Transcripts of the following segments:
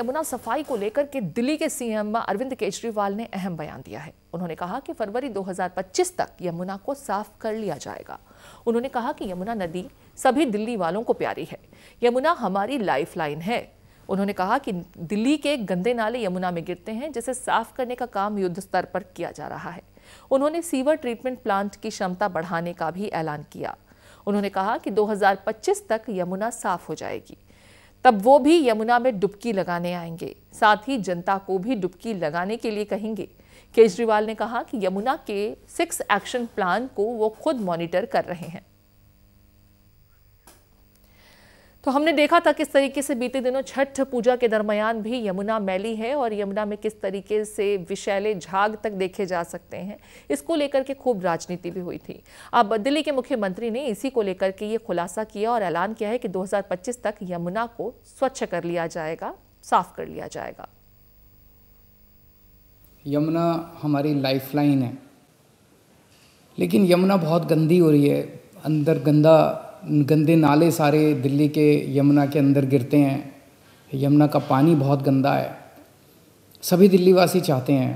यमुना सफाई को लेकर के दिल्ली के सीएम अरविंद केजरीवाल ने अहम बयान दिया है उन्होंने कहा कि फरवरी 2025 तक यमुना को साफ कर लिया जाएगा उन्होंने कहा कि यमुना नदी सभी दिल्ली वालों को प्यारी है यमुना हमारी लाइफलाइन है उन्होंने कहा कि दिल्ली के गंदे नाले यमुना में गिरते हैं जिसे साफ करने का काम युद्ध स्तर पर किया जा रहा है उन्होंने सीवर ट्रीटमेंट प्लांट की क्षमता बढ़ाने का भी ऐलान किया उन्होंने कहा कि 2025 तक यमुना साफ हो जाएगी तब वो भी यमुना में डुबकी लगाने आएंगे साथ ही जनता को भी डुबकी लगाने के लिए कहेंगे केजरीवाल ने कहा कि यमुना के सिक्स एक्शन प्लान को वो खुद मॉनिटर कर रहे हैं तो हमने देखा था किस तरीके से बीते दिनों छठ पूजा के दरमियान भी यमुना मैली है और यमुना में किस तरीके से विषैले झाग तक देखे जा सकते हैं इसको लेकर के खूब राजनीति भी हुई थी अब दिल्ली के मुख्यमंत्री ने इसी को लेकर के ये खुलासा किया और ऐलान किया है कि 2025 तक यमुना को स्वच्छ कर लिया जाएगा साफ कर लिया जाएगा यमुना हमारी लाइफ है लेकिन यमुना बहुत गंदी हो रही है अंदर गंदा गंदे नाले सारे दिल्ली के यमुना के अंदर गिरते हैं यमुना का पानी बहुत गंदा है सभी दिल्लीवासी चाहते हैं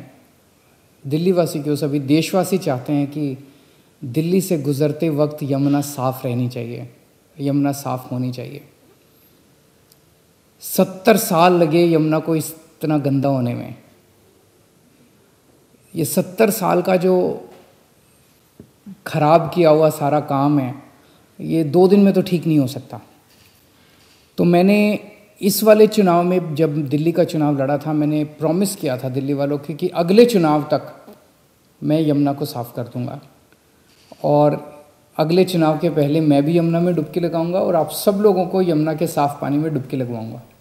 दिल्लीवासी क्यों सभी देशवासी चाहते हैं कि दिल्ली से गुज़रते वक्त यमुना साफ़ रहनी चाहिए यमुना साफ़ होनी चाहिए सत्तर साल लगे यमुना को इतना गंदा होने में ये सत्तर साल का जो खराब किया हुआ सारा काम है ये दो दिन में तो ठीक नहीं हो सकता तो मैंने इस वाले चुनाव में जब दिल्ली का चुनाव लड़ा था मैंने प्रॉमिस किया था दिल्ली वालों के कि अगले चुनाव तक मैं यमुना को साफ कर दूंगा और अगले चुनाव के पहले मैं भी यमुना में डुबकी लगाऊंगा और आप सब लोगों को यमुना के साफ पानी में डुबकी लगवाऊंगा